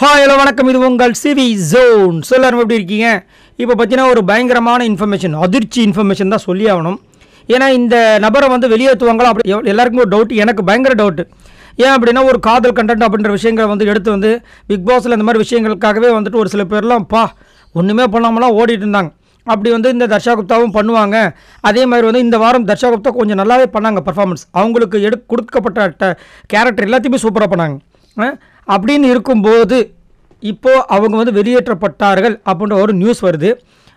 hi hello வணக்கம் இது உங்கள் சிவி ஜோன் சொல்லாரும் எப்படி இருக்கீங்க இப்போ பார்த்தீங்கன்னா ஒரு பயங்கரமான இன்ஃபர்மேஷன் அதிர்ச்சி இன்ஃபர்மேஷன் தான் சொல்லி ஆகணும் ஏன்னா இந்த நபரை வந்து வெளியேற்றுவாங்களா அப்படி எல்லாருக்குமே ஒரு டவுட் எனக்கு பயங்கர டவுட்டு ஏன் அப்படின்னா ஒரு காதல் கண்டென்ட் அப்படின்ற விஷயங்களை வந்து எடுத்து வந்து பிக் பாஸில் இந்த மாதிரி விஷயங்களுக்காகவே வந்துட்டு ஒரு சில பேர்லாம் பா ஒன்றுமே பண்ணாமலாம் ஓடிட்டு இருந்தாங்க அப்படி வந்து இந்த தர்ஷா குப்தாவும் பண்ணுவாங்க அதே மாதிரி வந்து இந்த வாரம் தர்ஷா குப்தா கொஞ்சம் நல்லாவே பண்ணாங்க பர்ஃபார்மன்ஸ் அவங்களுக்கு எடு கொடுக்கப்பட்ட கேரக்டர் எல்லாத்தையுமே சூப்பராக பண்ணாங்க அப்படின்னு இருக்கும்போது இப்போது அவங்க வந்து வெளியேற்றப்பட்டார்கள் அப்படின்ற ஒரு நியூஸ் வருது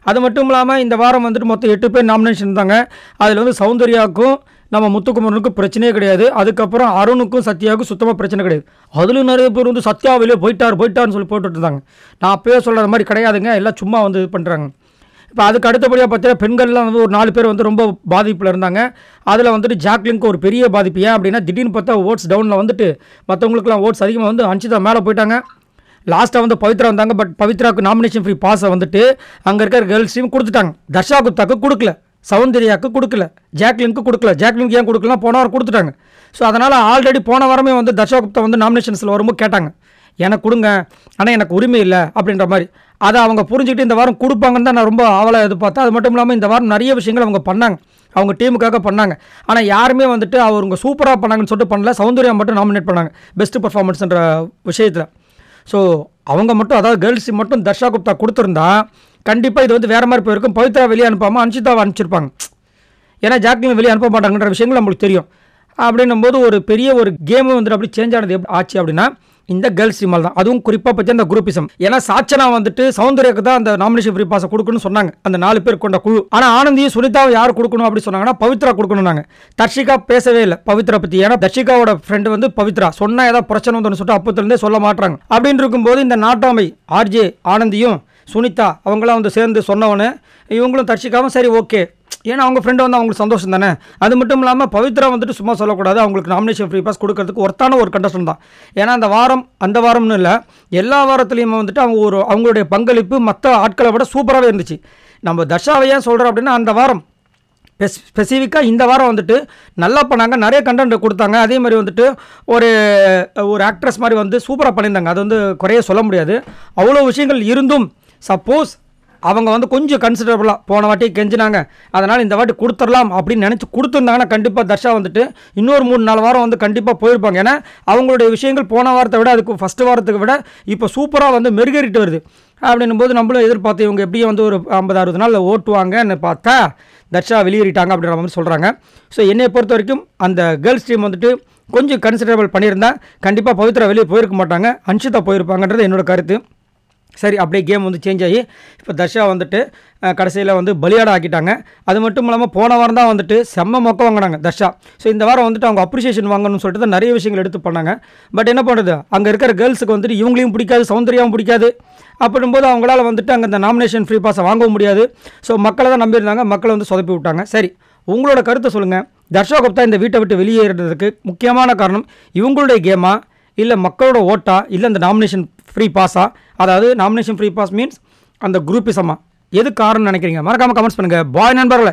அது மட்டும் இல்லாமல் இந்த வாரம் வந்துட்டு மொத்தம் எட்டு பேர் நாமினேஷன் இருந்தாங்க அதில் வந்து சௌந்தர்யாவுக்கும் நம்ம முத்துக்குமரனுக்கும் பிரச்சனையே கிடையாது அதுக்கப்புறம் அருணுக்கும் சத்யாவுக்கும் சுத்தமாக பிரச்சனை கிடையாது அதிலும் நிறைய பேர் வந்து சத்யா போயிட்டார் போயிட்டார்னு சொல்லி போட்டுட்டு இருந்தாங்க நான் அப்பயே சொல்கிற மாதிரி கிடையாதுங்க எல்லாம் சும்மா வந்து இது பண்ணுறாங்க இப்போ அதுக்கு அடுத்தபடியாக பார்த்தீங்கன்னா பெண்கள்லாம் வந்து ஒரு நாலு பேர் வந்து ரொம்ப பாதிப்பில் இருந்தாங்க அதில் வந்துட்டு ஜாக்லிங்க்கு ஒரு பெரிய பாதிப்பு ஏன் அப்படின்னா திடீர்னு பார்த்தா ஓட்ஸ் டவுனில் வந்துட்டு மற்றவங்களுக்குலாம் ஓட்ஸ் அதிகமாக வந்து அஞ்சுதான் மேலே போயிட்டாங்க லாஸ்ட்டாக வந்து பவித்ரா வந்தாங்க பட் பவித்ராவுக்கு நாமினேஷன் ஃப்ரீ பாஸை வந்துட்டு அங்கே இருக்கிற கேர்ள்ஸையும் கொடுத்துட்டாங்க தர்ஷா குப்தாக்கு கொடுக்கல சௌந்தர்யாவுக்கு கொடுக்கல ஜாக்லிங்க்கு கொடுக்கல ஜாக்லினுக்கு ஏன் கொடுக்கலாம் போன வாரம் கொடுத்துட்டாங்க ஸோ அதனால் ஆல்ரெடி போன வாரமே வந்து தர்ஷா குப்தா வந்து நாமினேஷன்ஸில் வரும்போது கேட்டாங்க எனக்கு கொடுங்க ஆனால் எனக்கு உரிமை இல்லை அப்படின்ற மாதிரி அதை அவங்க புரிஞ்சுக்கிட்டு இந்த வாரம் கொடுப்பாங்கன்னு தான் நான் ரொம்ப இது எதிர்பார்த்தேன் அது மட்டும் இல்லாமல் இந்த வாரம் நிறைய விஷயங்கள் அவங்க பண்ணாங்க அவங்க டீமுக்காக பண்ணாங்க ஆனால் யாருமே வந்துட்டு அவங்க சூப்பராக பண்ணாங்கன்னு சொல்லிட்டு பண்ணல சௌந்தர்யா மட்டும் நாமினேட் பண்ணாங்க பெஸ்ட்டு பர்ஃபார்மன்ஸ்ன்ற விஷயத்தில் ஸோ அவங்க மட்டும் அதாவது கேர்ள்ஸ் மட்டும் தர்ஷா குப்தா கொடுத்துருந்தா கண்டிப்பாக இது வந்து வேறு மாதிரி போயிருக்கும் பவித்ரா வெளியே அனுப்பாமல் அனுஷிதாவை அனுப்பிச்சிருப்பாங்க ஏன்னா ஜாக்கிங் வெளியே அனுப்ப மாட்டாங்கன்ற விஷயங்கள் நம்மளுக்கு தெரியும் அப்படின்னும் போது ஒரு பெரிய ஒரு கேமு வந்துட்டு அப்படி சேஞ்ச் ஆனது ஆச்சு அப்படின்னா இந்த கேர்ள்ஸ் விமல் தான் அதுவும் குறிப்பாக பற்றி அந்த குரூப்பிசம் ஏன்னா சாச்சனா வந்துட்டு சௌந்தர்யாக்கு தான் அந்த நாமினேஷன் ஃப்ரீ பாஸை கொடுக்கணும்னு சொன்னாங்க அந்த நாலு பேர் கொண்ட குழு ஆனால் ஆனந்தியும் சுனிதாவை யார் கொடுக்கணும் அப்படின்னு சொன்னாங்கன்னா பவித்ரா கொடுக்கணும்னாங்க தர்ஷிகா பேசவே இல்லை பவித்ரா பற்றி ஏன்னா தர்ஷிகாவோட ஃப்ரெண்டு வந்து பவித்ரா சொன்னால் ஏதாவது பிரச்சனை வந்து சொல்லிட்டு அப்பத்திலேருந்தே சொல்ல மாட்டாங்க அப்படின்னு இருக்கும்போது இந்த நாட்டாமை ஆர்ஜே ஆனந்தியும் சுனிதா அவங்களாம் வந்து சேர்ந்து சொன்னவனு இவங்களும் தர்ஷிகாவும் சரி ஓகே ஏன்னா அவங்க ஃப்ரெண்டு வந்து அவங்களுக்கு சந்தோஷம் தானே அது மட்டும் இல்லாமல் பவித்ரா வந்துட்டு சும்மா சொல்லக்கூடாது அவங்களுக்கு நாமினேஷன் ஃப்ரீ பாஸ் கொடுக்கறதுக்கு ஒருத்தான ஒரு கண்டஸ்டன் தான் ஏன்னா அந்த வாரம் அந்த வாரம்னு இல்லை எல்லா வாரத்துலேயுமே வந்துட்டு அவங்க ஒரு அவங்களுடைய பங்களிப்பு மற்ற ஆட்களை விட சூப்பராகவே இருந்துச்சு நம்ம தர்ஷாவை ஏன் சொல்கிறோம் அப்படின்னா அந்த வாரம் ஸ்பெசிஃபிக்காக இந்த வாரம் வந்துட்டு நல்லா பண்ணாங்க நிறைய கண்டென்ட் கொடுத்தாங்க அதே மாதிரி வந்துட்டு ஒரு ஒரு ஆக்ட்ரஸ் மாதிரி வந்து சூப்பராக பண்ணியிருந்தாங்க அது வந்து குறைய சொல்ல முடியாது அவ்வளோ விஷயங்கள் இருந்தும் சப்போஸ் அவங்க வந்து கொஞ்சம் கன்சிடரபுளாக போன வாட்டி கெஞ்சினாங்க அதனால் இந்த வாட்டி கொடுத்துடலாம் அப்படின்னு நினச்சி கொடுத்துருந்தாங்கன்னா கண்டிப்பாக தர்ஷா வந்துட்டு இன்னொரு மூணு நாலு வாரம் வந்து கண்டிப்பாக போயிருப்பாங்க ஏன்னா அவங்களுடைய விஷயங்கள் போன வாரத்தை விட அதுக்கு ஃபஸ்ட்டு வாரத்துக்கு விட இப்போ சூப்பராக வந்து மெருகேறிட்டு வருது அப்படின்னும் போது நம்மளும் எதிர்பார்த்து இவங்க எப்படியும் வந்து ஒரு ஐம்பது அறுபது நாளில் ஓட்டுவாங்கன்னு பார்த்தா தர்ஷா வெளியேறிட்டாங்க அப்படின்ற மாதிரி சொல்கிறாங்க ஸோ என்னை பொறுத்த வரைக்கும் அந்த கேர்ள்ஸ் டீம் வந்துட்டு கொஞ்சம் கன்சிடரபிள் பண்ணியிருந்தால் கண்டிப்பாக பவித்ரா வெளியே போயிருக்க மாட்டாங்க அன்ஷிதா போயிருப்பாங்கன்றது என்னோடய கருத்து சரி அப்படியே கேம் வந்து சேஞ்ச் ஆகி இப்போ தர்ஷா வந்துட்டு கடைசியில் வந்து பலியாட ஆக்கிட்டாங்க அது மட்டும் இல்லாமல் போன வாரம் தான் வந்துட்டு செம்ம மொக்க வாங்கினாங்க தர்ஷா ஸோ இந்த வாரம் வந்துட்டு அவங்க அப்ரிசியேஷன் வாங்கணும்னு சொல்லிட்டு தான் நிறைய விஷயங்கள் எடுத்து பண்ணாங்க பட் என்ன பண்ணுறது அங்கே இருக்கிற கேர்ள்ஸுக்கு வந்துட்டு இவங்களையும் பிடிக்காது சௌந்தர்யாவும் பிடிக்காது அப்படின்போது அவங்களால வந்துட்டு அங்கே இந்த நாமினேஷன் ஃப்ரீ பாஸை வாங்கவும் முடியாது ஸோ மக்களை தான் நம்பியிருந்தாங்க மக்களை வந்து சொதப்பி விட்டாங்க சரி உங்களோட கருத்தை சொல்லுங்கள் தர்ஷா குப்தா இந்த வீட்டை விட்டு வெளியேறதுக்கு முக்கியமான காரணம் இவங்களுடைய கேமா இல்லை மக்களோட ஓட்டா இல்லை இந்த நாமினேஷன் ஃப்ரீ பாஸா அதாவது நாமினேஷன் ஃப்ரீ பாஸ் மீன்ஸ் அந்த குரூப்பிசமாக எது காரணம்னு நினைக்கிறீங்க மறக்காம கமெண்ட்ஸ் பண்ணுங்க பாய் நண்பர்களை